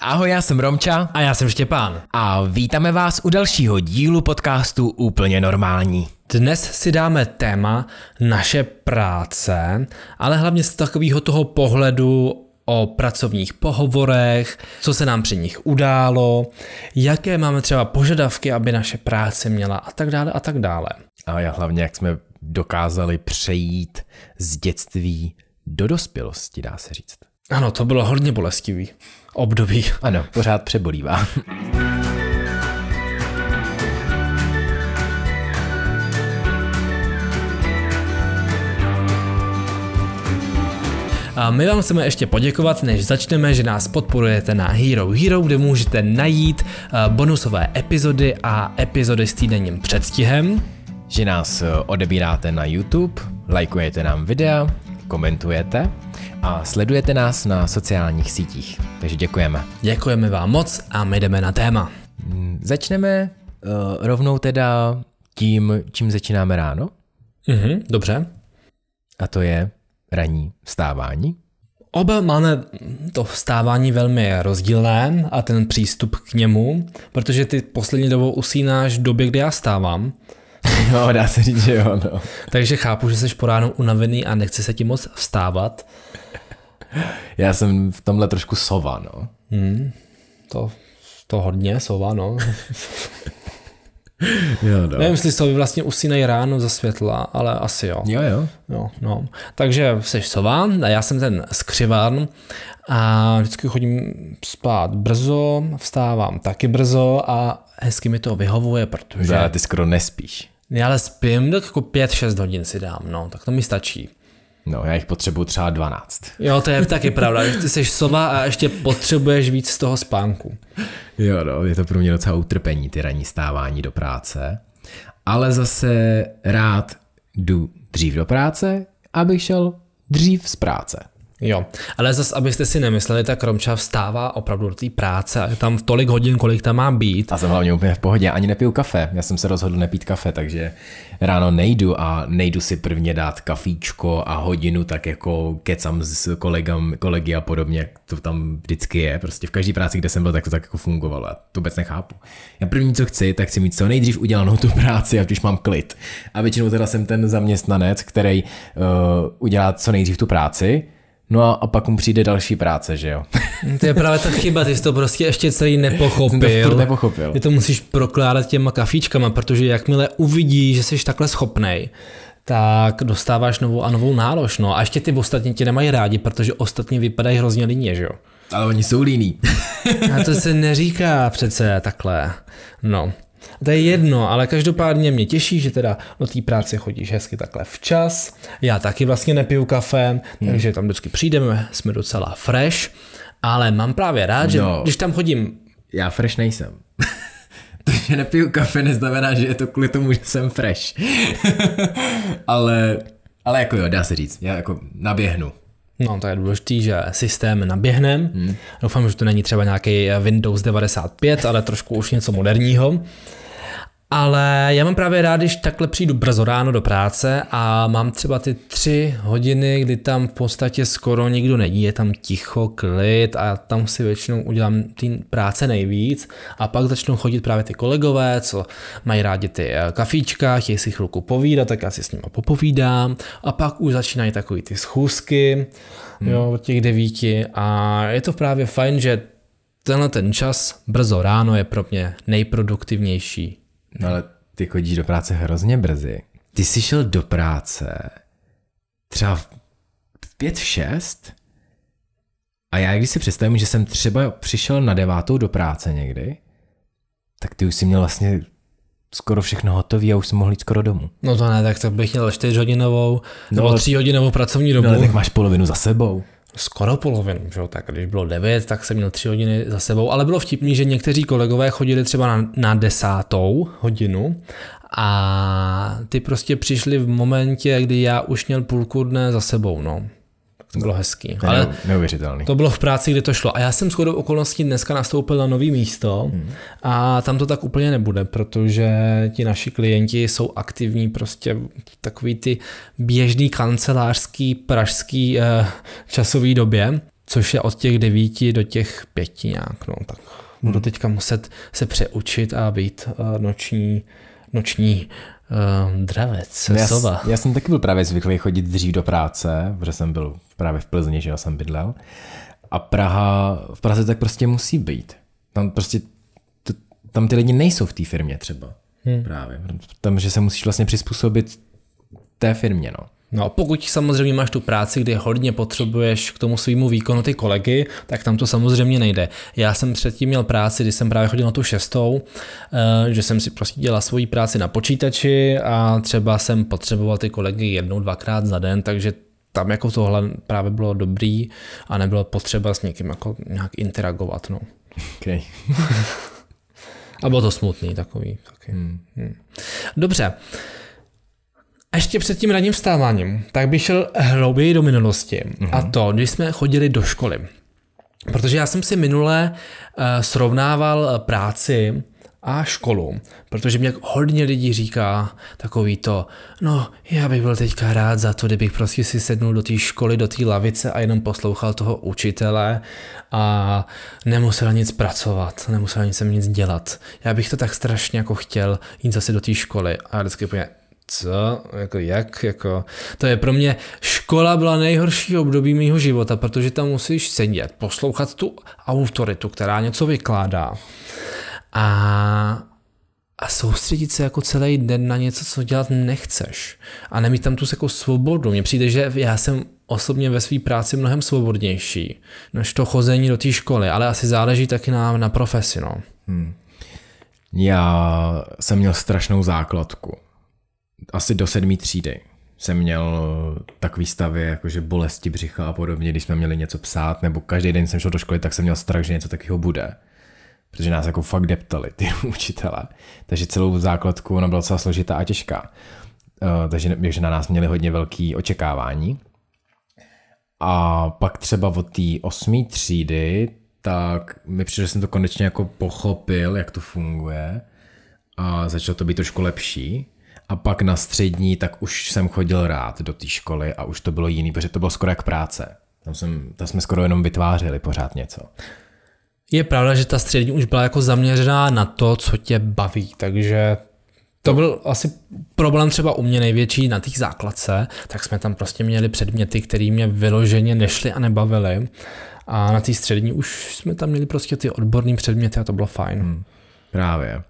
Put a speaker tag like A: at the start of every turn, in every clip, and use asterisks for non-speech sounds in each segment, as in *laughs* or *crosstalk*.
A: Ahoj, já jsem Romča. A já jsem Štěpán. A vítáme vás u dalšího dílu podcastu Úplně normální. Dnes si dáme téma naše práce, ale hlavně z takového toho pohledu o pracovních pohovorech, co se nám při nich událo, jaké máme třeba požadavky, aby naše práce měla a tak dále a tak dále. A já hlavně, jak jsme dokázali přejít z
B: dětství do dospělosti, dá se říct. Ano, to bylo hodně bolestivý období. Ano, pořád přebolívá.
A: A my vám chceme ještě poděkovat, než začneme, že nás podporujete na Hero Hero, kde můžete najít eh, bonusové epizody a epizody s týdenním
B: předstihem. Že nás eh, odebíráte na YouTube, lajkujete nám videa, komentujete a sledujete nás na sociálních sítích. Takže děkujeme. Děkujeme vám moc a my jdeme na téma. Mm, začneme uh, rovnou teda tím, čím začínáme ráno. Mhm, dobře. A to je
A: ranní vstávání. Oba máme to vstávání velmi rozdílné a ten přístup k němu, protože ty poslední dobou usínáš v době, kdy já stávám. No, *laughs* dá se říct, že jo, no. Takže chápu, že jsi po ránu unavený a nechce se ti moc vstávat.
B: *laughs* Já jsem v tomhle trošku sova, no.
A: Hmm, to, to hodně sova, no.
B: *laughs* jo, no. Nevím,
A: jestli sovy vlastně usínají ráno za světla, ale asi jo. Jo, jo. jo no. Takže jsi sova a já jsem ten skřivan a vždycky chodím spát brzo, vstávám taky brzo a hezky mi to vyhovuje, protože... Ale ty skoro nespíš. Já ale spím tak jako 5-6 hodin si dám, no, tak to mi stačí. No, já jich potřebuju třeba 12. Jo, to je taky pravda. Ty jsi sova a ještě potřebuješ víc
B: z toho spánku. Jo, no, je to pro mě docela utrpení, ty ranní stávání do práce. Ale zase rád jdu dřív do práce, abych šel dřív z práce.
A: Jo, ale zase, abyste si nemysleli, tak Romča vstává opravdu do té práce a je tam v tolik hodin, kolik tam má být. A jsem
B: hlavně úplně v pohodě, ani nepiju kafe. Já jsem se rozhodl nepít kafe, takže ráno nejdu a nejdu si prvně dát kafíčko a hodinu tak jako kecam s kolegam, kolegy a podobně, jak to tam vždycky je. Prostě v každé práci, kde jsem byl, tak to tak jako fungovalo. Já to vůbec nechápu. Já první, co chci, tak chci mít co nejdřív udělanou tu práci, a když mám klid. A většinou teda jsem ten zaměstnanec, který uh, udělá co nejdřív tu práci, No a, a pak mu přijde další práce, že jo?
A: Hmm, to je právě ta chyba, ty jsi to prostě ještě celý nepochopil. To nepochopil. Ty to musíš prokládat těma kafíčkama, protože jakmile uvidí, že jsi takhle schopnej, tak dostáváš novou a novou nálož. No a ještě ty ostatní tě nemají rádi, protože ostatní vypadají hrozně líně, že jo? Ale oni jsou líní. *laughs* a to se neříká přece takhle. No. To je jedno, ale každopádně mě těší, že teda do té práce chodíš hezky takhle včas. Já taky vlastně nepiju kafe, hmm. takže tam vždycky přijdeme, jsme docela fresh, ale mám právě rád, no, že když tam chodím... Já fresh nejsem. *laughs* to, že nepiju kafe, neznamená, že je to kvůli tomu, že jsem fresh. *laughs* ale, ale jako jo, dá se říct, já jako naběhnu. No, to je důležité, že systém naběhne. Hmm. Doufám, že to není třeba nějaký Windows 95, ale trošku už něco moderního. Ale já mám právě rád, když takhle přijdu brzo ráno do práce a mám třeba ty tři hodiny, kdy tam v podstatě skoro nikdo není, je tam ticho, klid a tam si většinou udělám ty práce nejvíc a pak začnou chodit právě ty kolegové, co mají rádi ty eh, kafíčka, chtějí si chvilku povídat, tak já si s nimi popovídám a pak už začínají takový ty schůzky hmm. jo, od těch devíti a je to právě fajn, že tenhle ten čas brzo ráno je pro mě nejproduktivnější No ale ty chodíš do práce hrozně brzy. Ty jsi šel do práce třeba v
B: pět, v šest a já když si představím, že jsem třeba přišel na devátou do práce někdy, tak ty už si měl vlastně skoro všechno hotový a už jsem mohl jít skoro domů.
A: No to ne, tak to bych měl 4 hodinovou no, nebo 3 hodinovou pracovní no dobu. No, tak máš polovinu za sebou skoro polovinu, že jo? tak když bylo 9, tak jsem měl 3 hodiny za sebou, ale bylo vtipný, že někteří kolegové chodili třeba na, na desátou hodinu a ty prostě přišli v momentě, kdy já už měl půlku dne za sebou, no. To bylo no, hezký. Ale neuvěřitelný. To bylo v práci, kde to šlo. A já jsem shodou okolností dneska nastoupil na nový místo hmm. a tam to tak úplně nebude, protože ti naši klienti jsou aktivní prostě takový ty běžný kancelářský pražský eh, časový době, což je od těch devíti do těch pěti nějak, no tak budu hmm. teďka muset se přeučit a být eh, noční noční uh, dravec, no já, sova.
B: Já jsem taky byl právě zvyklý chodit dřív do práce, protože jsem byl právě v Plzni, že já jsem bydlel. A Praha, v Praze tak prostě musí být. Tam prostě, to, tam ty lidi nejsou v té firmě třeba. Hmm. Právě. Tam, že se musíš vlastně přizpůsobit té firmě, no.
A: No a pokud samozřejmě máš tu práci, kdy hodně potřebuješ k tomu svýmu výkonu ty kolegy, tak tam to samozřejmě nejde. Já jsem předtím měl práci, kdy jsem právě chodil na tu šestou, eh, že jsem si prostě dělal svoji práci na počítači a třeba jsem potřeboval ty kolegy jednou, dvakrát za den, takže tam jako tohle právě bylo dobrý a nebylo potřeba s někým jako nějak interagovat. No. Okay. *laughs* a bylo to smutný takový. Okay. Hmm. Hmm. Dobře. Uh, a ještě před tím ranním vstáváním, tak bych šel hlouběji do minulosti. Mm-hmm. A to, když jsme chodili do školy. Protože já jsem si minule uh, srovnával eh, práci a školu, protože mě hodně lidí říká takový to, no já bych byl teďka rád za to, kdybych prostě si sednul do té školy, do té lavice a jenom poslouchal toho učitele a nemusel nic pracovat, nemusel nic nic dělat. Já bych to tak strašně jako chtěl jít zase do té školy a já vždycky půjde, co, jako jak, jako, to je pro mě, škola byla nejhorší období mého života, protože tam musíš sedět, poslouchat tu autoritu, která něco vykládá a, a soustředit se jako celý den na něco, co dělat nechceš a nemít tam tu jako svobodu. Mně přijde, že já jsem osobně ve své práci mnohem svobodnější než to chození do té školy, ale asi záleží taky na, na profesi, no.
B: Hmm. Já jsem měl strašnou základku asi do sedmý třídy jsem měl takový stavy, jakože bolesti břicha a podobně, když jsme měli něco psát, nebo každý den jsem šel do školy, tak jsem měl strach, že něco takového bude. Protože nás jako fakt deptali *laughs* ty učitele. Takže celou základku ona byla docela složitá a těžká. Eh, takže, takže na nás měli hodně velký očekávání. A pak třeba od té osmé třídy, tak mi přišlo, že jsem to konečně jako pochopil, jak to funguje. A začalo to být trošku lepší a pak na střední, tak už jsem chodil rád do té školy a už to bylo jiný, protože to bylo skoro jak práce. Tam, jsem, tam jsme skoro jenom vytvářeli pořád něco.
A: Je pravda, že ta střední už byla jako zaměřená na to, co tě baví, takže to byl asi problém třeba u mě největší na těch základce, tak jsme tam prostě měli předměty, které mě vyloženě nešly a nebavily. A na té střední už jsme tam měli prostě ty odborné předměty a to bylo fajn. Hmm,
B: právě.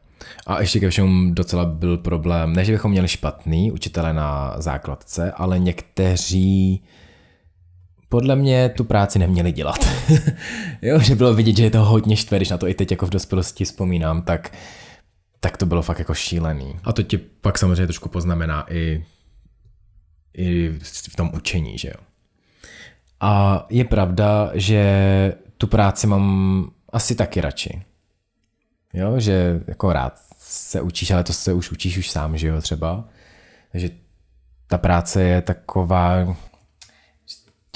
B: A ještě ke všemu docela byl problém, ne, že bychom měli špatný učitele na základce, ale někteří podle mě tu práci neměli dělat. *laughs* jo, že bylo vidět, že je to hodně štve, když na to i teď jako v dospělosti vzpomínám, tak, tak to bylo fakt jako šílený. A to ti pak samozřejmě trošku poznamená i, i v tom učení, že jo. A je pravda, že tu práci mám asi taky radši jo, že jako rád se učíš, ale to se už učíš už sám, že jo, třeba. Takže ta práce je taková,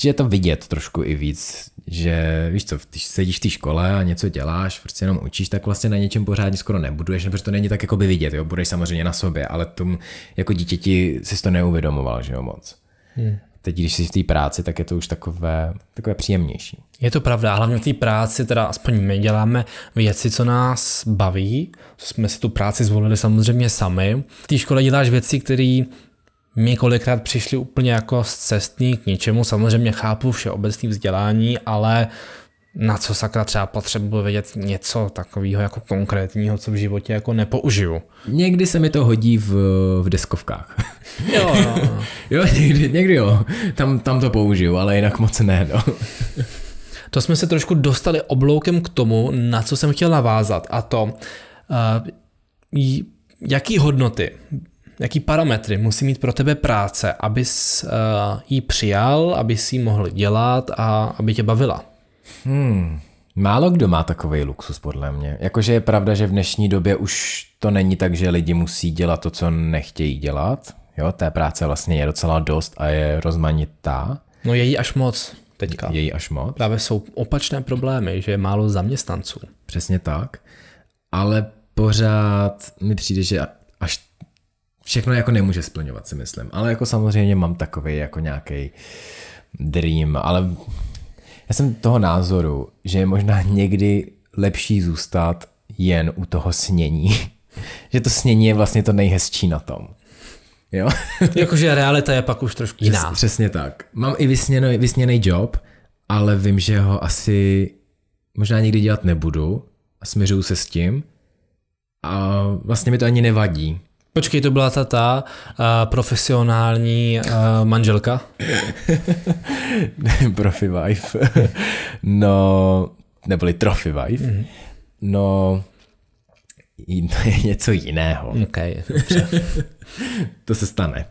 B: že je to vidět trošku i víc, že víš co, když sedíš v té škole a něco děláš, prostě jenom učíš, tak vlastně na něčem pořádně skoro nebuduješ, protože to není tak jako by vidět, jo, budeš samozřejmě na sobě, ale tom jako dítěti si to neuvědomoval, že jo, moc. Hmm teď, když jsi v té práci, tak je to už takové, takové příjemnější.
A: Je to pravda, hlavně v té práci, teda aspoň my děláme věci, co nás baví, jsme si tu práci zvolili samozřejmě sami. V té škole děláš věci, které mi kolikrát přišly úplně jako z cestní k ničemu. Samozřejmě chápu všeobecné vzdělání, ale na co sakra třeba potřebuji vědět něco takového jako konkrétního, co v životě jako nepoužiju. Někdy se mi to hodí
B: v, v deskovkách.
A: Jo, no.
B: *laughs* jo někdy, někdy jo. Tam, tam to
A: použiju, ale jinak moc ne. No. to jsme se trošku dostali obloukem k tomu, na co jsem chtěl navázat a to, uh, jaký hodnoty, jaký parametry musí mít pro tebe práce, abys uh, eh, ji přijal, abys ji mohl dělat a aby tě bavila.
B: Hmm. Málo kdo má takový luxus, podle mě. Jakože je pravda, že v dnešní době už to není tak, že lidi musí dělat to, co nechtějí dělat. Jo, té práce vlastně je docela dost a je rozmanitá. No její až moc teďka. Její až moc. Právě jsou opačné problémy, že je málo zaměstnanců. Přesně tak. Ale pořád mi přijde, že až všechno jako nemůže splňovat, si myslím. Ale jako samozřejmě mám takový jako nějaký dream, ale já jsem toho názoru, že je možná někdy lepší zůstat jen u toho snění. *laughs* že to snění je vlastně to nejhezčí na tom. Jo?
A: *laughs* Jakože realita je pak už trošku jiná.
B: Přes, přesně tak. Mám i vysněný, vysněný job, ale vím, že ho asi možná nikdy dělat nebudu
A: a směřuju se s tím a vlastně mi to ani nevadí. Počkej, to byla ta ta uh, profesionální uh, manželka?
B: *laughs* Profi wife. *laughs* no, neboli trophy wife. Mm-hmm. No, *laughs* to je něco jiného. Okay. Dobře. to se stane.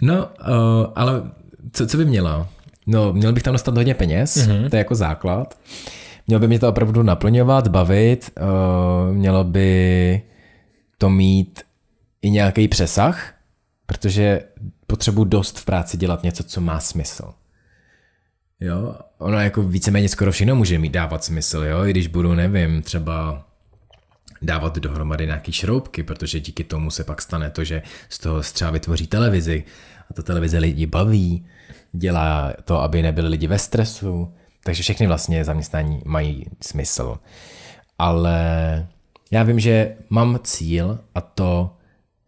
B: no, uh, ale co, co by měla? No, měl bych tam dostat hodně peněz, mm-hmm. to je jako základ. Uh, Mělo by mě to opravdu naplňovat, bavit, eh, mělo by to mít i nějaký přesah, protože potřebuji dost v práci dělat něco, co má smysl. Jo, ono jako víceméně skoro všechno může mít dávat smysl, jo, i když budu, nevím, třeba dávat dohromady nějaký šroubky, protože díky tomu se pak stane to, že z toho třeba vytvoří televizi a ta televize lidi baví, dělá to, aby nebyli lidi ve stresu, takže všechny vlastně zaměstnání mají smysl. Ale já vím, že mám cíl a to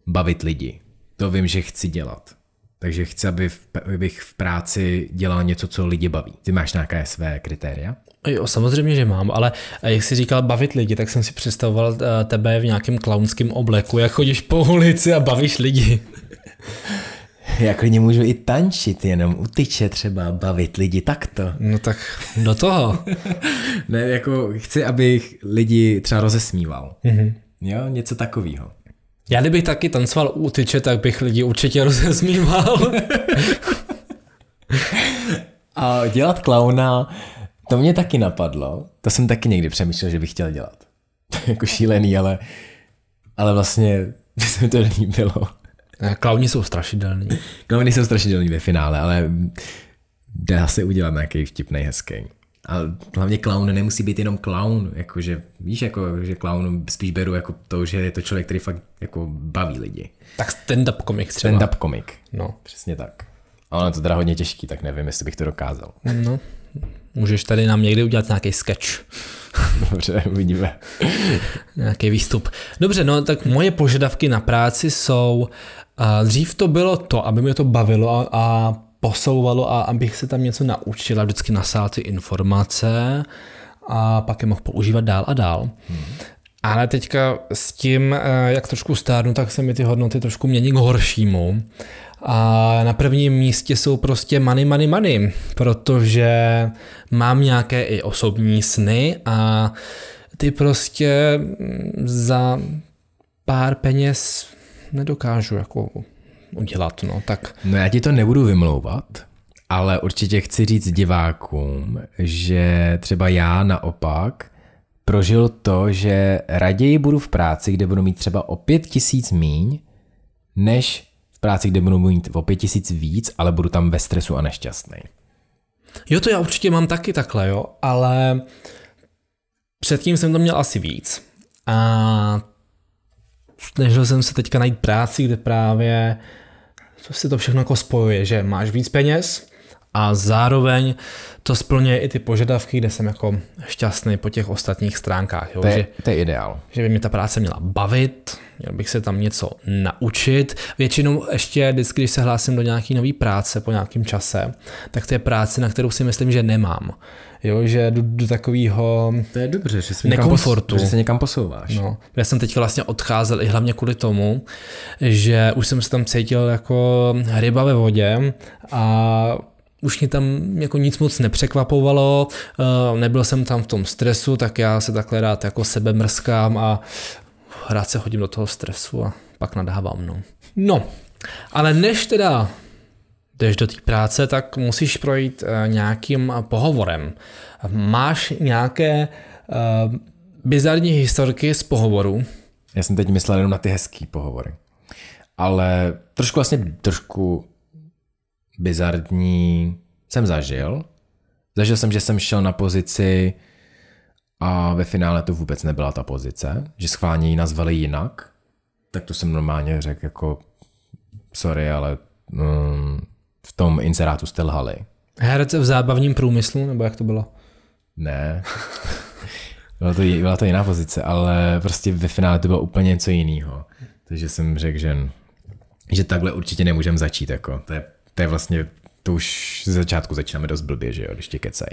B: bavit lidi. To vím, že chci dělat. Takže chci, aby v, abych v práci dělal něco, co lidi baví. Ty máš nějaké své kritéria?
A: Jo, samozřejmě, že mám, ale eh, jak jsi říkal bavit lidi, tak jsem si představoval eh, tebe v nějakém klaunském obleku, jak chodíš po ulici a bavíš lidi. *laughs*
B: Já klidně můžu i tančit, jenom utyče třeba, bavit lidi takto. No tak
A: do toho.
B: *laughs* ne, jako chci, abych lidi třeba rozesmíval. Mm-hmm. Jo, něco takového. Já kdybych taky tancoval u tyče, tak bych lidi určitě *laughs* rozesmíval. A dělat klauna, to mě taky napadlo. To jsem taky někdy přemýšlel, že bych chtěl dělat. To *laughs* je jako šílený, ale, ale vlastně by se to líbilo. Klauni eh, jsou strašidelní. Klauni jsou strašidelní ve finále, ale dá se udělat nějaký vtipný, hezký. A hlavně clown nemusí být jenom clown, jakože, víš, jako, že clown spíš beru jako to, že je to člověk, který fakt jako baví lidi. Tak stand-up komik třeba. Stand-up komik. No. Přesně tak. A ono to teda hodně těžký, tak nevím, jestli bych to dokázal.
A: No. Můžeš tady nám někdy udělat nějaký sketch. Dobře, uvidíme. nějaký výstup. Dobře, no tak moje požadavky na práci jsou, a dřív to bylo to, aby mě to bavilo a, a posouvalo a abych se tam něco naučil a vždycky nasál ty informace a pak je mohl používat dál a dál. Hmm. Ale teďka s tím, eh, jak trošku stárnu, tak se mi ty hodnoty trošku mění k horšímu. A na prvním místě jsou prostě money, money, money, protože mám nějaké i osobní sny a ty prostě mm, za pár peněz nedokážu jako
B: udělat, no tak. No já ti to nebudu vymlouvat, ale určitě chci říct divákům, že třeba já naopak prožil to, že raději budu v práci, kde budu mít třeba o pět tisíc míň, než práci, kde budu mít o pět tisíc víc, ale budu tam ve stresu a nešťastný.
A: Jo, to já určitě mám taky takhle, jo, ale předtím jsem to měl asi víc. A snažil jsem se teďka najít práci, kde právě to si to všechno jako spojuje, že máš víc peněz, a zároveň to splňuje i ty požadavky, kde jsem jako šťastný po těch ostatních stránkách. Jo? To, je, že, to je ideál. Že by mě ta práce měla bavit, měl bych se tam něco naučit. Většinou ještě vždycky, když se hlásím do nějaké nové práce po nějakém čase, tak to je práce, na kterou si myslím, že nemám. Jo, že jdu do takového To je dobře, že, nekomfortu. Někam, že se někam posouváš. No, já jsem teď vlastně odcházel i hlavně kvůli tomu, že už jsem se tam cítil jako ryba ve vodě a už mě tam jako nic moc nepřekvapovalo, eh, nebyl jsem tam v tom stresu, tak já se takhle rád jako sebe mrskám a rád se hodím do toho stresu a pak nadávám. No, no ale než teda jdeš do té práce, tak musíš projít eh, nějakým pohovorem. Máš nějaké uh, bizarní historky z pohovoru? Já jsem teď myslel jenom na ty hezký pohovory. Ale
B: trošku vlastně, trošku bizardní jsem zažil. Zažil jsem, že jsem šel na pozici a ve finále to vůbec nebyla ta pozice, že schválně ji nazvali jinak, tak to jsem normálně řekl jako sorry, ale mm, v tom inzerátu jste lhali.
A: Herec v zábavním průmyslu, nebo jak to bylo?
B: Ne. *laughs* byla, to, byla to jiná pozice, ale prostě ve finále to bylo úplně něco jiného. Takže jsem řekl, že, že takhle určitě nemůžeme začít. Jako. To je to je vlastně, to už ze začátku začínáme dost blbě, že jo, když tě kecají.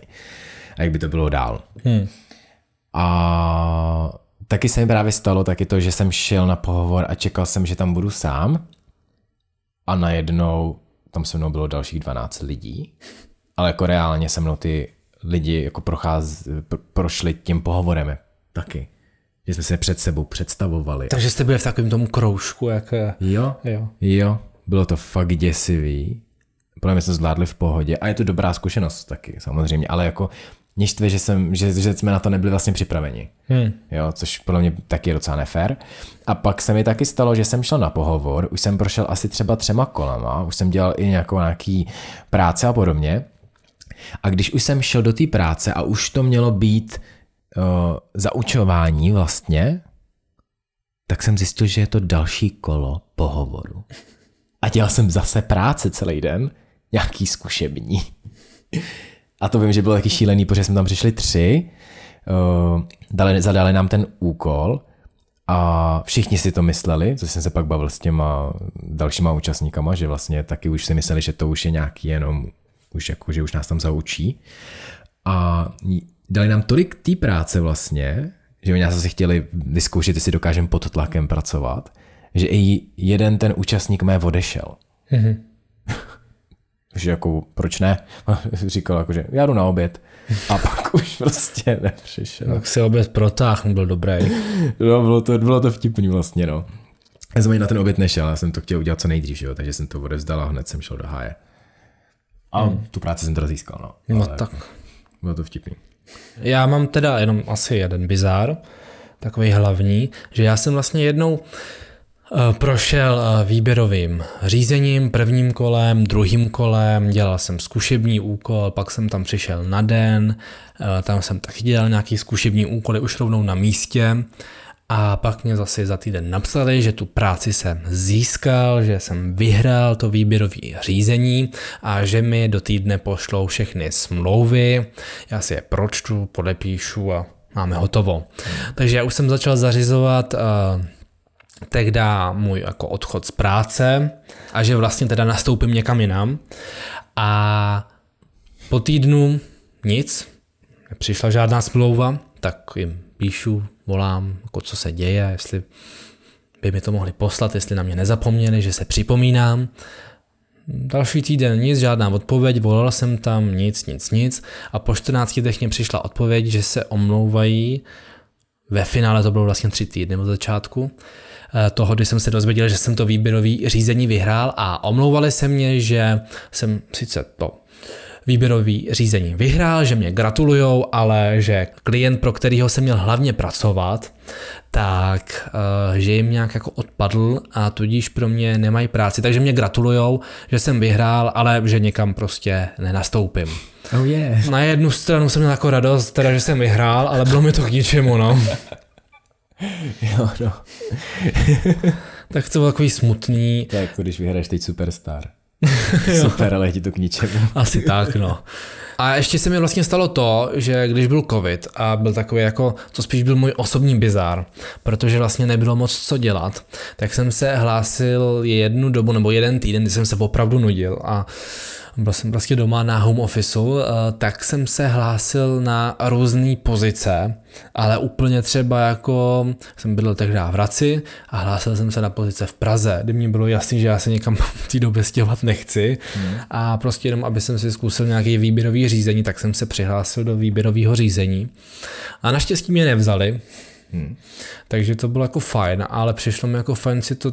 B: A jak by to bylo dál. Hmm. A taky se mi právě stalo taky to, že jsem šel na pohovor a čekal jsem, že tam budu sám. A najednou tam se mnou bylo dalších 12 lidí. Ale jako reálně se mnou ty lidi jako procház, pro, prošli tím pohovorem taky. Že jsme se před sebou představovali. Takže
A: jste byli v takovém tom kroužku, jak... Jo, jo,
B: jo. Bylo to fakt děsivý podle mě jsme zvládli v pohodě a je to dobrá zkušenost taky samozřejmě, ale jako něštve, že, jsem, že, že jsme na to nebyli vlastně připraveni. Hmm. Jo, což podle mě taky je docela nefér. A pak se mi taky stalo, že jsem šel na pohovor, už jsem prošel asi třeba třema kolama, už jsem dělal i nějakou nějaký práce a podobně. A když už jsem šel do té práce a už to mělo být uh, eh, zaučování vlastně, tak jsem zjistil, že je to další kolo pohovoru. A dělal jsem zase práce celý den, nějaký zkušební. A to vím, že bylo taky šílený, protože jsme tam přišli tři, eh, dali, zadali nám ten úkol a všichni si to mysleli, což jsem se pak bavil s těma dalšíma účastníkama, že vlastně taky už si mysleli, že to už je nějaký jenom, už jako, že už nás tam zaučí. A dali nám tolik té práce vlastně, že oni nás zase chtěli vyzkoušet, jestli dokážeme pod tlakem pracovat, že i jeden ten účastník mé odešel. Mm-hmm že jako proč ne? A *laughs* říkal jako, že já jdu na oběd. A pak *laughs* už prostě nepřišel. Tak se oběd protáhl, byl dobrý. *laughs* no, bylo to, bylo to vtipný vlastně, no. Já jsem na ten oběd nešel, já jsem to chtěl udělat co nejdřív, jo, takže jsem to odevzdal a hned jsem šel do háje. A hmm. tu práci jsem teda získal, no. No Ale tak. Bylo to vtipný.
A: Já mám teda jenom asi jeden bizár, takový hlavní, že já jsem vlastně jednou, uh, Eh, prošel eh, výběrovým řízením, prvním kolem, druhým kolem, dělal jsem zkušební úkol, pak jsem tam přišel na den, eh, tam jsem taky dělal nějaký zkušební úkoly už rovnou na místě a pak mě zase za týden napsali, že tu práci jsem získal, že jsem vyhrál to výběrové řízení a že mi do týdne pošlou všechny smlouvy, já si je pročtu, podepíšu a máme hotovo. Hmm. Takže já už jsem začal zařizovat uh, tehda můj jako odchod z práce a že vlastně teda nastoupím někam jinam. A po týdnu nic, přišla žádná smlouva, tak jim píšu, volám, jako co se děje, jestli by mi to mohli poslat, jestli na mě nezapomněli, že se připomínám. Další týden nic, žádná odpověď, volal jsem tam, nic, nic, nic a po 14 dnech mě přišla odpověď, že se omlouvají, ve finále to bylo vlastně tři týdny od začátku, Eh, toho, když jsem se dozvěděl, že jsem to výběrový řízení vyhrál a omlouvali se mě, že jsem sice to výběrový řízení vyhrál, že mě gratulujou, ale že klient, pro kterého jsem měl hlavně pracovat, tak eh, že jim nějak jako odpadl a tudíž pro mě nemají práci. Takže mě gratulujou, že jsem vyhrál, ale že někam prostě nenastoupím. Oh yeah. Na jednu stranu jsem měl jako radost, teda, že jsem vyhrál, ale bylo mi to k ničemu, no. *laughs* *laughs* jo, no. *laughs* tak to bylo takový smutný. Tak jako
B: když vyhraješ teď Superstar. *laughs* Super, ale ti to k ničemu.
A: Asi tak, no. A ještě se mi vlastně stalo to, že když byl covid a byl takový jako, to spíš byl můj osobní bizár, protože vlastně nebylo moc co dělat, tak jsem se hlásil jednu dobu nebo jeden týden, kdy jsem se opravdu nudil a byl jsem prostě doma na home officeu, eh, tak jsem se hlásil na různé pozice, ale úplně třeba jako jsem bydlel tehdy v Hradci a hlásil jsem se na pozice v Praze, kde mě bylo jasný, že já se někam *laughs* v té době stěhovat nechci hmm. a prostě jenom, aby jsem si zkusil nějaký výběrový řízení, tak jsem se přihlásil do výběrového řízení a naštěstí mě nevzali, Hmm. Takže to bylo jako fajn, ale přišlo mi jako fajn si to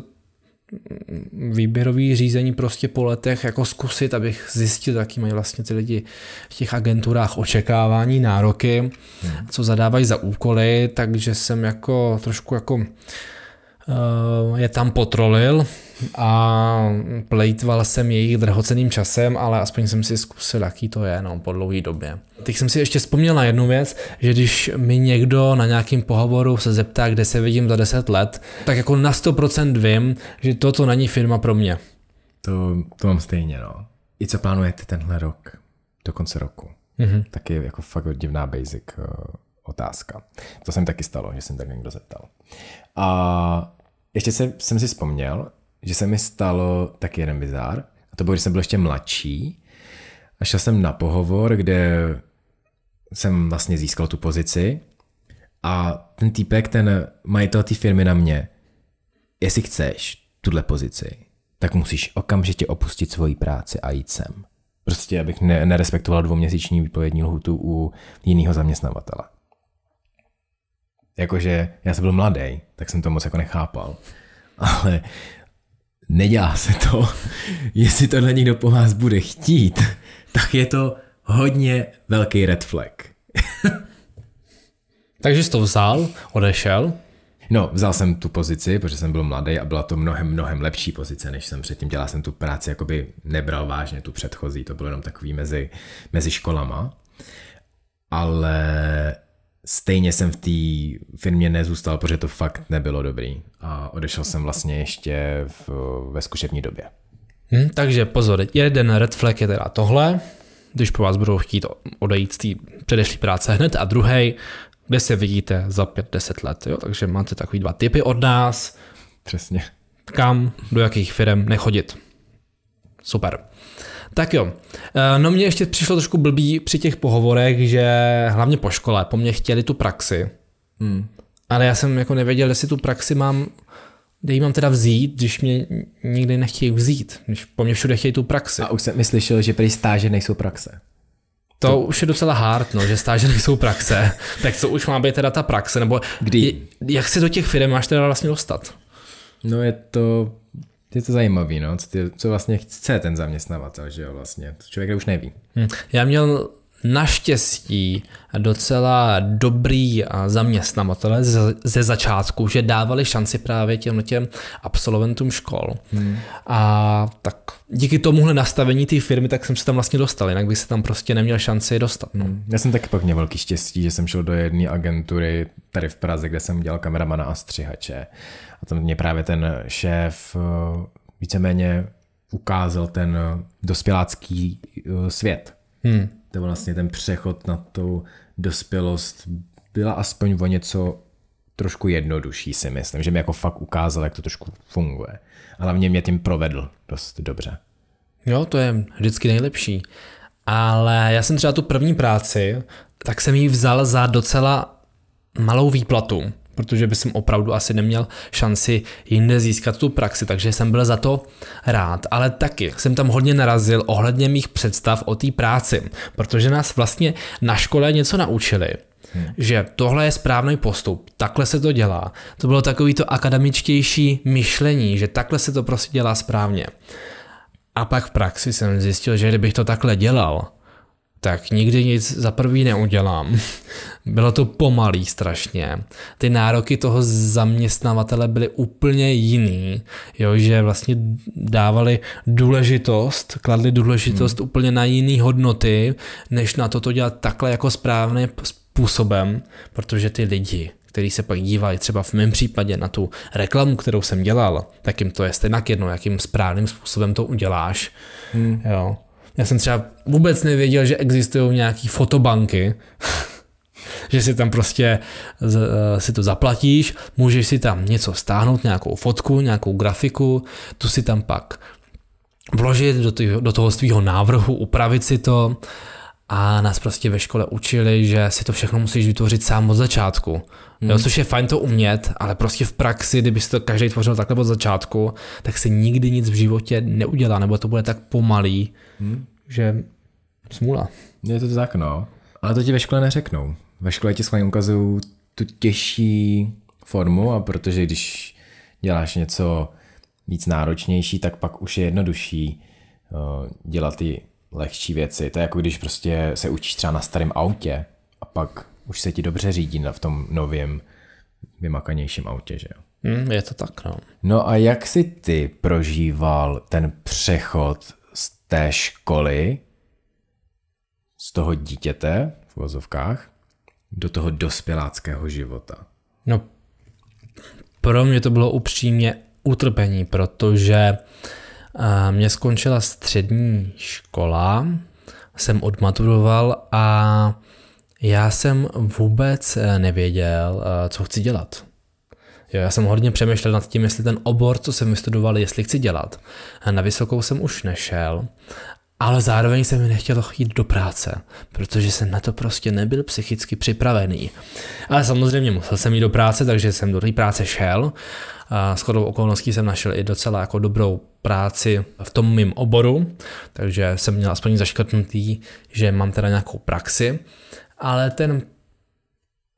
A: výběrový řízení prostě po letech jako zkusit, abych zjistil, jaký mají vlastně ty lidi v těch agenturách očekávání, nároky, hmm. co zadávají za úkoly, takže jsem jako trošku jako Eh, je tam potrolil a plejtval jsem jejich drahoceným časem, ale aspoň jsem si zkusil, jaký to je, no, po dlouhé době. Teď jsem si ještě vzpomněl na jednu věc, že když mi někdo na nějakém pohovoru se zeptá, kde se vidím za 10 let, tak jako na 100% vím, že toto není firma pro mě.
B: To, to mám stejně, no. I co plánujete tenhle rok, do konce roku? Mm-hmm. Tak je jako fakt divná basic eh, otázka. To jsem taky stalo, že jsem tak někdo zeptal. A ještě se, jsem si vzpomněl, že se mi stalo taky jeden bizár. A to bylo, když jsem byl ještě mladší. A šel jsem na pohovor, kde jsem vlastně získal tu pozici. A ten týpek, ten majitel té firmy na mě, jestli chceš tuhle pozici, tak musíš okamžitě opustit svoji práci a jít sem. Prostě, abych ne, nerespektoval dvouměsíční výpovědní lhutu u jiného zaměstnavatele. Jakože já jsem byl mladý, tak jsem to moc jako nechápal. Ale nedělá se to. *laughs* Jestli tohle někdo po vás bude chtít, tak je to hodně velký red flag. *laughs* Takže jsi to vzal, odešel? No, vzal jsem tu pozici, protože jsem byl mladý a byla to mnohem, mnohem lepší pozice, než jsem předtím dělal. Jsem tu práci jakoby nebral vážně, tu předchozí, to bylo jenom takový mezi, mezi školama. Ale stejně jsem v té firmě nezůstal, protože to fakt nebylo dobrý. A odešel jsem vlastně ještě v, ve zkušební době.
A: Hmm, takže pozor, jeden red flag je teda tohle, když po vás budou chtít odejít z té předešlé práce hned a druhý, kde se vidíte za 5-10 let. Jo? Takže máte takový dva typy od nás. Přesně. Kam, do jakých firm nechodit. Super. Tak jo, eh, no mě ještě přišlo trošku blbý při těch pohovorech, že hlavně po škole po mně chtěli tu praxi, hmm. ale já jsem jako nevěděl, jestli tu praxi mám, kde ji mám teda vzít, když mě nikdy nechtějí vzít, když po mně všude chtějí tu praxi. A
B: už jsem mi slyšel, že prý stáže nejsou praxe.
A: To, to už je docela hard, no, že stáže nejsou praxe. *laughs* tak co už má být teda ta praxe? Nebo Kdy? jak se do těch firm máš teda vlastně dostat?
B: No je to to je to zajímavé, no, co, ty, co vlastně chce ten zaměstnavatel, že jo, vlastně, to člověk už neví. Hm. Já měl
A: naštěstí docela dobrý zaměstnavatele ze začátku, že dávali šanci právě těm těm absolventům škol. Hmm. A tak díky tomuhle nastavení té firmy, tak jsem se tam vlastně dostal, jinak bych se tam prostě neměl šanci dostat.
B: No. Hmm. Já jsem taky pak měl velký štěstí, že jsem šel do jedné agentury tady v Praze, kde jsem dělal kameramana a střihače. A tam mě právě ten šéf eh, víceméně ukázal ten eh, dospělácký eh, svět. Hmm to vlastně ten přechod na tu dospělost byla aspoň o něco trošku jednodušší si myslím, že mi jako fakt ukázal, jak to trošku funguje. A hlavně mě tím provedl dost dobře.
A: Jo, to je vždycky nejlepší. Ale já jsem třeba tu první práci, tak jsem ji vzal za docela malou výplatu protože by jsem opravdu asi neměl šanci jinde získat tu praxi, takže jsem byl za to rád. Ale taky jsem tam hodně narazil ohledně mých představ o té práci, protože nás vlastně na škole něco naučili. Hmm. že tohle je správný postup, takhle se to dělá. To bylo takový to akademičtější myšlení, že takhle se to prostě dělá správně. A pak v praxi jsem zjistil, že kdybych to takhle dělal, tak nikdy nic za prvý neudělám. Bylo to pomalý strašně. Ty nároky toho zaměstnavatele byly úplně jiný, jo, že vlastně dávali důležitost, kladli důležitost hmm. úplně na jiný hodnoty, než na to to dělat takhle jako správným způsobem, protože ty lidi který se pak dívají třeba v mém případě na tu reklamu, kterou jsem dělal, tak jim to je stejnak jedno, jakým správným způsobem to uděláš. Hmm. Jo. Já jsem třeba vůbec nevěděl, že existují nějaké fotobanky, *laughs* že si tam prostě z, eh, si to zaplatíš, můžeš si tam něco stáhnout, nějakou fotku, nějakou grafiku, tu si tam pak vložit do, ty, do toho svého návrhu, upravit si to a nás prostě ve škole učili, že si to všechno musíš vytvořit sám od začátku Hmm. Jo, což je fajn to umět, ale prostě v praxi, kdybyste to každý tvořil takhle od začátku, tak se nikdy nic v životě neudělá, nebo to bude tak pomalý, hmm. že smůla. Je to tak,
B: no. Ale to ti ve škole neřeknou. Ve škole ti schválně ukazují tu těžší formu a protože když děláš něco víc náročnější, tak pak už je jednodušší eh, dělat ty lehčí věci. To je jako když prostě se učíš třeba na starém autě a pak už se ti dobře řídí na, v tom novém vymakanějším autě, že jo?
A: Mm, je to tak, no.
B: No a jak si ty prožíval ten přechod z té školy, z toho dítěte v vozovkách, do toho dospěláckého života?
A: No, pro mě to bylo upřímně utrpení, protože mě skončila střední škola, jsem odmaturoval a já jsem vůbec eh, nevěděl, eh, co chci dělat. Jo, já jsem hodně přemýšlel nad tím, jestli ten obor, co jsem vystudoval, jestli chci dělat. Na vysokou jsem už nešel, ale zároveň jsem mi nechtělo chodit do práce, protože jsem na to prostě nebyl psychicky připravený. Ale samozřejmě musel jsem jít do práce, takže jsem do té práce šel. A chodou okolností jsem našel i docela jako dobrou práci v tom mým oboru, takže jsem měl aspoň zaškrtnutý, že mám teda nějakou praxi ale ten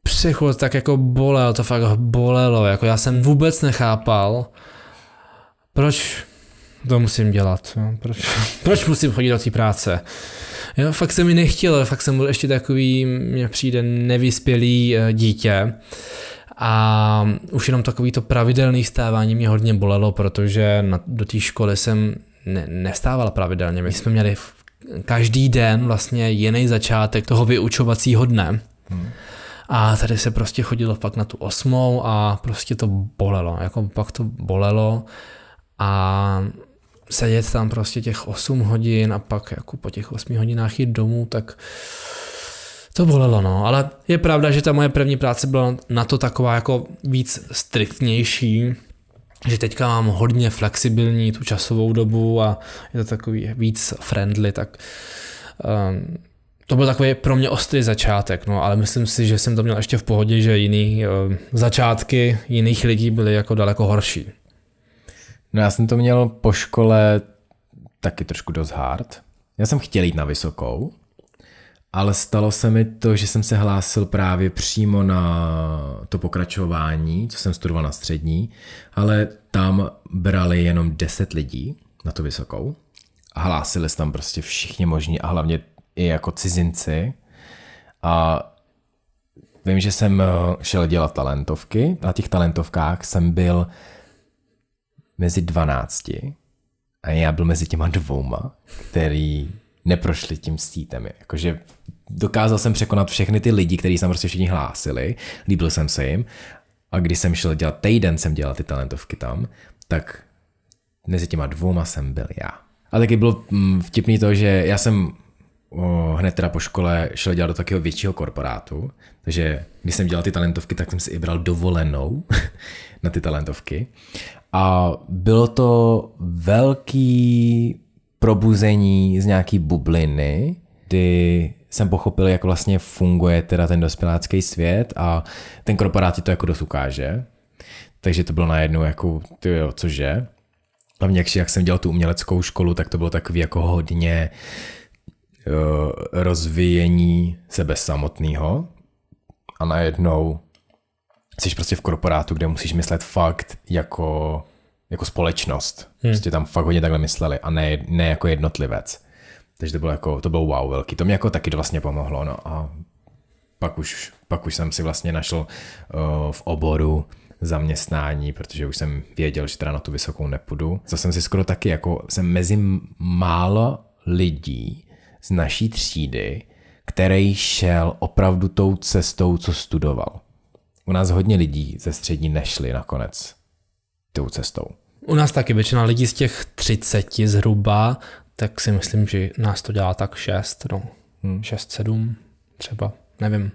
A: přechod tak jako bolel, to fakt bolelo, jako já jsem vůbec nechápal, proč to musím dělat, jo? No, proč, *laughs* proč musím chodit do té práce. Jo, fakt se mi nechtělo, fakt jsem byl ještě takový, mně přijde nevyspělý eh, dítě a už jenom takový to pravidelný stávání mě hodně bolelo, protože na, do té školy jsem ne, nestával pravidelně, my jsme měli každý den vlastně jiný začátek toho vyučovacího dne. Hmm. A tady se prostě chodilo pak na tu osmou a prostě to bolelo, jako pak to bolelo a sedět tam prostě těch 8 hodin a pak jako po těch 8 hodinách jít domů, tak to bolelo, no. Ale je pravda, že ta moje první práce byla na to taková jako víc striktnější, že teďka mám hodně flexibilní tu časovou dobu a je to takový víc friendly, tak um, to byl takový pro mě ostrý začátek, no, ale myslím si, že jsem to měl ještě v pohodě, že jiný ehm, začátky jiných lidí byly jako daleko horší.
B: No já jsem to měl po škole taky trošku dost hard. Já jsem chtěl jít na vysokou, ale stalo se mi to, že jsem se hlásil právě přímo na to pokračování, co jsem studoval na střední, ale tam brali jenom 10 lidí na tu vysokou a hlásili se tam prostě všichni možní a hlavně i jako cizinci. A vím, že jsem eh, šel dělat talentovky. Na těch talentovkách jsem byl mezi 12 a já byl mezi těma dvouma, který neprošli tím stítem. Jakože dokázal jsem překonat všechny ty lidi, kteří se prostě všichni hlásili, líbil jsem se jim. A když jsem šel dělat týden, jsem dělal ty talentovky tam, tak mezi těma dvouma jsem byl já. A taky bylo mm, vtipný to, že já jsem o, hned teda po škole šel dělat do takového většího korporátu, takže když jsem dělal ty talentovky, tak jsem si i bral dovolenou *laughs* na ty talentovky. A bylo to velký probuzení z nějaký bubliny, kdy jsem pochopil, jak vlastně funguje teda ten dospělácký svět a ten korporát ti to jako dost ukáže. Takže to bylo najednou jako, ty jo, cože? Hlavně jak, jak jsem dělal tu uměleckou školu, tak to bylo takový jako hodně jo, eh, rozvíjení sebe samotného a najednou jsi prostě v korporátu, kde musíš myslet fakt jako jako společnost. Hmm. Prostě tam fakt hodně takhle mysleli a ne, ne jako jednotlivec. Takže to bylo jako, to bylo wow velký. To mě jako taky vlastně pomohlo, no a pak už, pak už jsem si vlastně našel uh, v oboru zaměstnání, protože už jsem věděl, že teda na tu vysokou nepůjdu. Co jsem si skoro taky, jako jsem mezi málo lidí z naší třídy, který šel opravdu tou cestou, co studoval. U nás hodně lidí ze střední nešli nakonec tou cestou.
A: U nás taky většina lidí z těch 30 zhruba, tak si myslím, že nás to dělá tak 6, no. Hmm. 6, 7 třeba, nevím.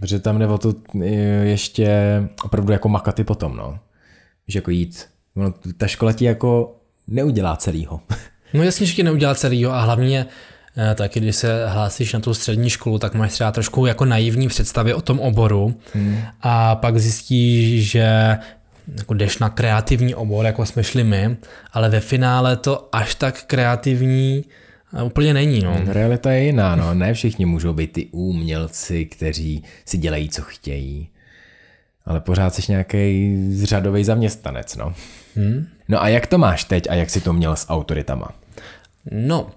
B: Protože tam jde o to e, ještě opravdu jako makaty potom, no. že jako jít. No, ta škola ti jako neudělá celýho.
A: *laughs* no jasně, že ti neudělá celýho a hlavně e, taky když se hlásíš na tu střední školu, tak máš třeba trošku jako naivní představy o tom oboru hmm. a pak zjistíš, že jako jdeš na kreativní obor, jako jsme šli my, ale ve finále to až tak kreativní eh, úplně není. No. Hmm,
B: realita je jiná, no. ne všichni můžou být ty umělci, kteří si dělají, co chtějí ale pořád jsi nějaký řadový zaměstnanec, no. Hmm? No a jak to máš teď a jak jsi to měl s
A: autoritama? No,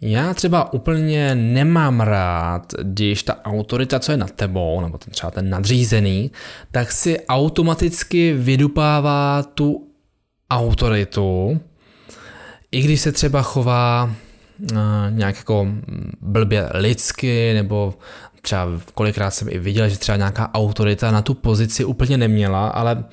A: já třeba úplně nemám rád, když ta autorita, co je nad tebou, nebo ten třeba ten nadřízený, tak si automaticky vydupává tu autoritu, i když se třeba chová uh, nějak jako blbě lidsky, nebo třeba kolikrát jsem i viděl, že třeba nějaká autorita na tu pozici úplně neměla, ale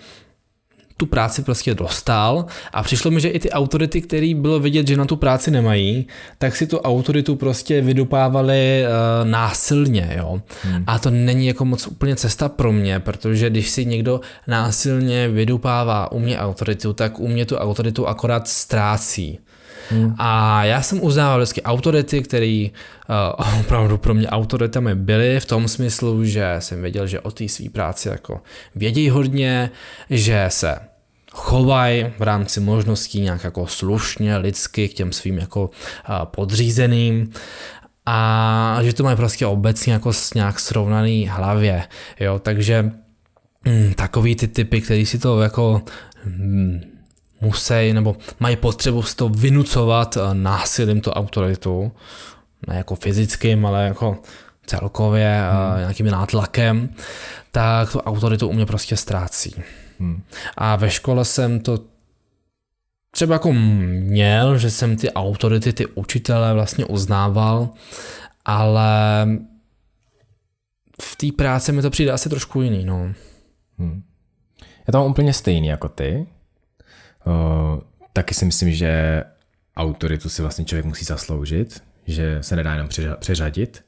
A: tu práci prostě dostal a přišlo mi, že i ty autority, které bylo vidět, že na tu práci nemají, tak si tu autoritu prostě vydupávali uh, násilně, jo. Hmm. A to není jako moc úplně cesta pro mě, protože když si někdo násilně vydupává u mě autoritu, tak u mě tu autoritu akorát ztrácí. Hmm. A já jsem uznával vždycky autority, které uh, eh, *laughs* opravdu pro mě autoritami byly v tom smyslu, že jsem věděl, že o té své práci jako vědějí hodně, že se chovají v rámci možností nějak jako slušně, lidsky k těm svým jako eh, podřízeným a že to mají prostě obecně jako s nějak srovnaný hlavě, jo, takže mm, takový ty typy, který si to jako mm, musí nebo mají potřebu si to vynucovat eh, násilím, tu autoritu, ne jako fyzickým, ale jako celkově eh, hmm. nějakým nátlakem, tak tu autoritu u mě prostě ztrácí. Hmm. A ve škole jsem to třeba jako měl, že jsem ty autority, ty učitele vlastně uznával, ale v té práci mi to přijde asi trošku jiný, no. Hmm.
B: Já tam úplně stejný jako ty. Eh, taky si myslím, že autoritu si vlastně člověk musí zasloužit, že se nedá jenom přeřadit.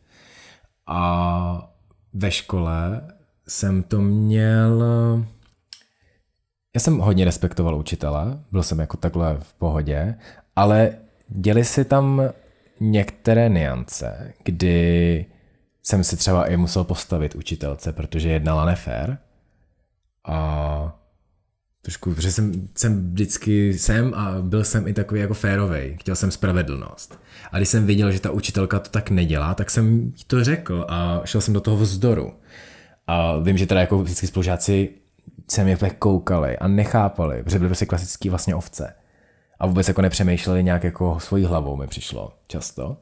B: A ve škole jsem to měl... Eh, já jsem hodně respektoval učitele, byl jsem jako takhle v pohodě, ale děli si tam některé niance, kdy jsem si třeba i musel postavit učitelce, protože jednala nefér. A trošku, protože jsem, jsem vždycky jsem a byl jsem i takový jako férovej, chtěl jsem spravedlnost. A když jsem viděl, že ta učitelka to tak nedělá, tak jsem to řekl a šel jsem do toho vzdoru. A vím, že teda jako vždycky spolužáci se mě koukali a nechápali, protože byli prostě klasický vlastně ovce. A vůbec jako nepřemýšleli nějak jako svojí hlavou mi přišlo často.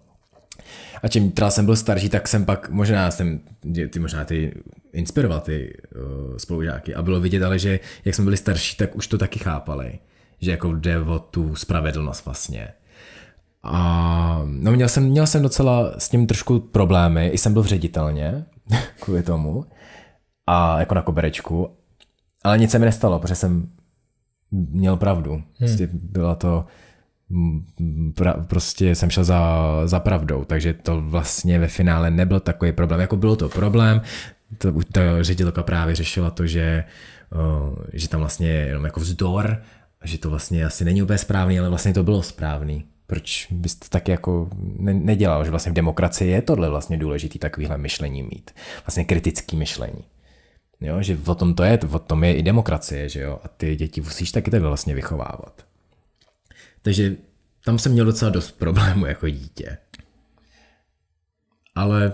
B: A čím teda jsem byl starší, tak jsem pak, možná jsem ty možná ty inspiroval ty uh, spolužáky a bylo vidět, ale že jak jsme byli starší, tak už to taky chápali, že jako jde o tu spravedlnost vlastně. A no měl jsem, měl jsem docela s tím trošku problémy, i jsem byl v ředitelně *laughs* kvůli tomu a jako na koberečku, ale nic se mi nestalo, protože jsem měl pravdu. Hmm. Prostě byla to, pra, prostě jsem šel za, za pravdou, takže to vlastně ve finále nebyl takový problém. Jako bylo to problém, to, to ředitelka právě řešila to, že, uh, že tam vlastně je jenom jako vzdor, že to vlastně asi není úplně správný, ale vlastně to bylo správný. Proč bys to tak jako ne- nedělal, že vlastně v demokracii je tohle vlastně důležitý takovýhle myšlení mít, vlastně kritický myšlení. Jo, že o tom to je, o tom je i demokracie, že jo, a ty děti musíš taky tebe vlastně vychovávat. Takže tam jsem měl docela dost problémů jako dítě. Ale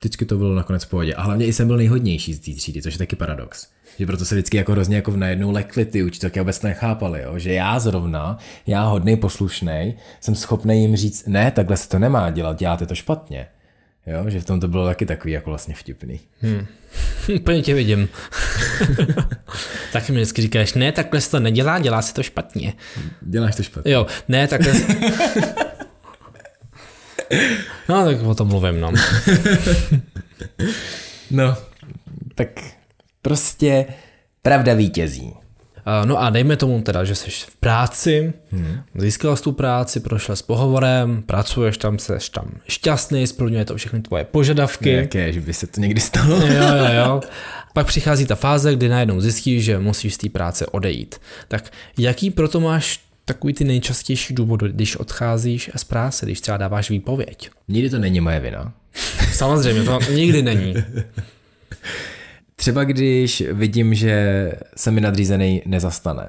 B: vždycky to bylo nakonec v pohodě. A hlavně i jsem byl nejhodnější z té třídy, což je taky paradox. Že proto se vždycky jako hrozně jako najednou lekli ty učitelky vůbec nechápali, jo? že já zrovna, já hodný poslušnej, jsem schopný jim říct, ne, takhle se to nemá dělat, děláte to špatně. Jo, že v tom to bylo taky takový jako vlastně vtipný.
A: Hmm. *laughs* Úplně tě vidím. *laughs* taky mi vždycky říkáš, ne, takhle se to nedělá, dělá se to špatně. Děláš to špatně. Jo, ne, takhle... *laughs* no, tak o tom mluvím, no. no, tak prostě pravda vítězí. Eh, no a dejme tomu teda, že jsi v práci, hmm. získal jsi tu práci, prošel s pohovorem, pracuješ tam, jsi tam šťastný, splňuje to všechny tvoje požadavky. Jaké, že by se to někdy stalo. jo, jo, jo. *laughs* Pak přichází ta fáze, kdy najednou zjistíš, že musíš z té práce odejít. Tak jaký proto máš takový ty nejčastější důvody, když odcházíš z práce, když třeba dáváš výpověď? Nikdy to není moje vina. Samozřejmě, to *laughs* nikdy není.
B: Třeba když vidím, že se mi nadřízený nezastane.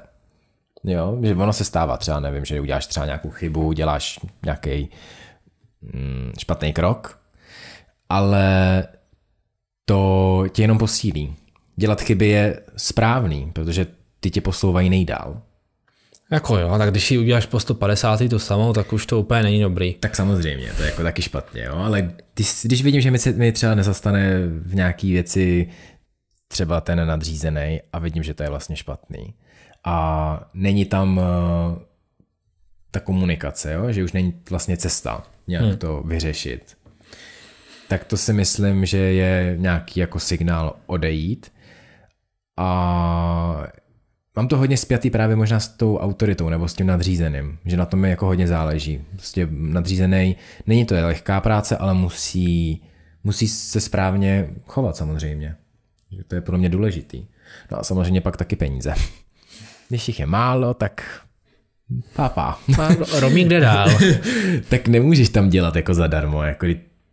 B: Jo, že ono se stává třeba, nevím, že uděláš třeba nějakou chybu, děláš nějaký mm, špatný krok, ale to tě jenom posílí. Dělat chyby je správný, protože ty tě posouvají nejdál. Jako jo, tak když ji uděláš po 150 to samou, tak už to úplně není dobrý. Tak samozřejmě, to je jako taky špatně, jo, ale když, když vidím, že mi, se, mi třeba nezastane v nějaký věci třeba ten nadřízený a vidím, že to je vlastně špatný. A není tam eh, ta komunikace, jo? že už není vlastně cesta nějak hmm. to vyřešit. Tak to si myslím, že je nějaký jako signál odejít. A mám to hodně spjatý právě možná s tou autoritou nebo s tím nadřízeným, že na tom mi jako hodně záleží. Prostě nadřízený, není to je lehká práce, ale musí, musí se správně chovat samozřejmě. Že to je pro mě důležitý. No a samozřejmě pak taky peníze. Když jich je málo, tak pápa. Romí kde dál. *laughs* tak nemůžeš tam dělat jako zadarmo, jako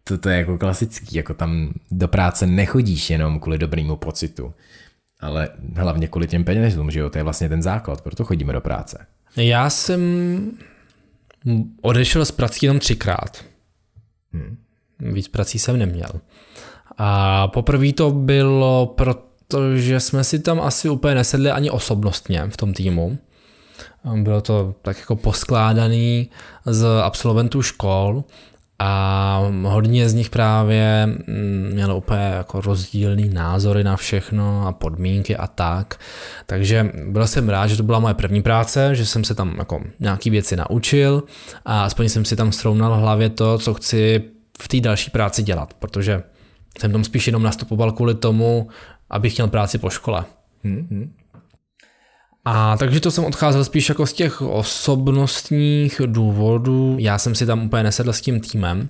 B: to, to je jako klasický, jako tam do práce nechodíš jenom kvůli dobrému pocitu, ale hlavně kvůli těm penězům, že jo, to je vlastně ten základ, proto chodíme do práce.
A: Já jsem odešel z prací jenom třikrát. Hmm. Víc prací jsem neměl. A poprvé to bylo, protože jsme si tam asi úplně nesedli ani osobnostně v tom týmu. Bylo to tak jako poskládaný z absolventů škol a hodně z nich právě mm, mělo úplně jako rozdílný názory na všechno a podmínky a tak. Takže byl jsem rád, že to byla moje první práce, že jsem se tam jako nějaký věci naučil a aspoň jsem si tam srovnal v hlavě to, co chci v té další práci dělat, protože jsem tam spíš jenom nastupoval kvůli tomu, abych měl práci po škole. hmm A takže to jsem odcházel spíš jako z těch osobnostních důvodů. Já jsem si tam úplně nesedl s tím týmem.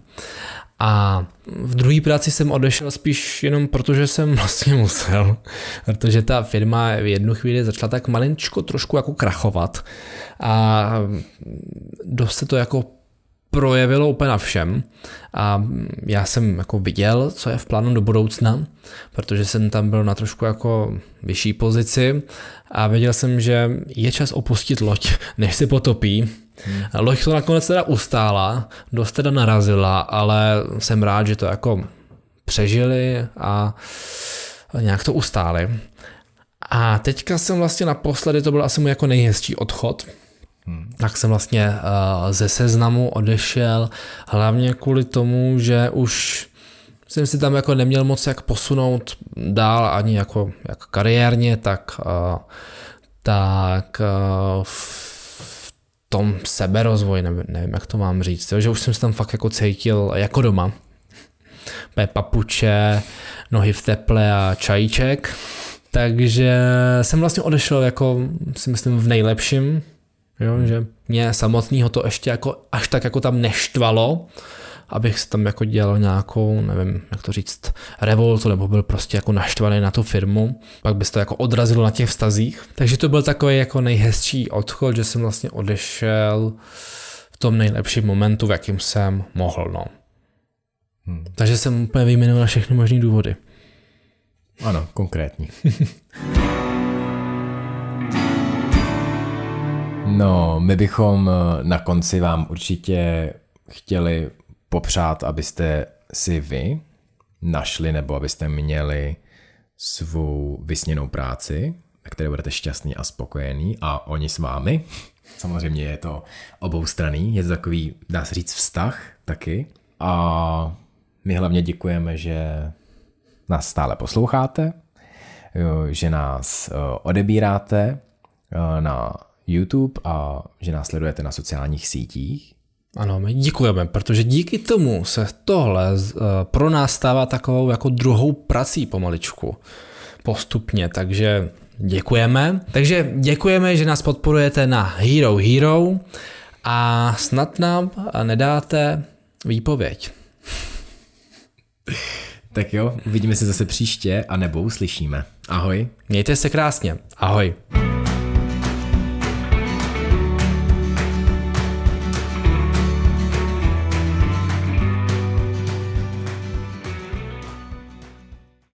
A: A v druhé práci jsem odešel spíš jenom protože jsem vlastně musel, protože ta firma v jednu chvíli začala tak malinčko trošku jako krachovat a dost se to jako projevilo úplně na všem a já jsem jako viděl, co je v plánu do budoucna, protože jsem tam byl na trošku jako vyšší pozici a věděl jsem, že je čas opustit loď, *laughs* než se potopí. Hmm. Loď to nakonec teda ustála, dost teda narazila, ale jsem rád, že to jako přežili a nějak to ustáli. A teďka jsem vlastně naposledy, to byl asi můj jako nejhezčí odchod, Hmm. tak jsem vlastně eh, ze seznamu odešel hlavně kvůli tomu, že už jsem si tam jako neměl moc jak posunout dál ani jako jak kariérně, tak, eh, tak eh, v tom seberozvoji, nevím, nevím jak to mám říct, že už jsem se tam fakt jako cítil jako doma. Pé papuče, nohy v teple a čajíček. Takže jsem vlastně odešel jako si myslím v nejlepším Jo, hmm. že mě samotného to ještě jako až tak jako tam neštvalo, abych tam jako dělal nějakou, nevím, jak to říct, revoltu, nebo byl prostě jako naštvaný na tu firmu, pak by se to jako odrazilo na těch vztazích. Takže to byl takový jako nejhezčí odchod, že jsem vlastně odešel v tom nejlepším momentu, v jakým jsem mohl, no. Hmm. Takže jsem úplně vyjmenoval všechny možné důvody. Ano, konkrétní. *laughs*
B: No, my bychom eh, na konci vám určitě chtěli popřát, abyste si vy našli nebo abyste měli svou vysněnou práci, na které budete šťastný a spokojený a oni s vámi. *laughs* Samozřejmě je to strany, je to takový, dá se říct, vztah taky. A my hlavně děkujeme, že nás stále posloucháte, že nás eh, odebíráte eh, na YouTube a že nás sledujete na sociálních
A: sítích. Ano, my děkujeme, protože díky tomu se tohle eh, pro nás stává takovou jako druhou prací pomaličku, postupně, takže děkujeme. Takže děkujeme, že nás podporujete na Hero Hero a snad nám nedáte výpověď.
B: *laughs* Tak jo, uvidíme se zase příště, a nebo uslyšíme. Ahoj. Mějte se krásně.
A: Ahoj.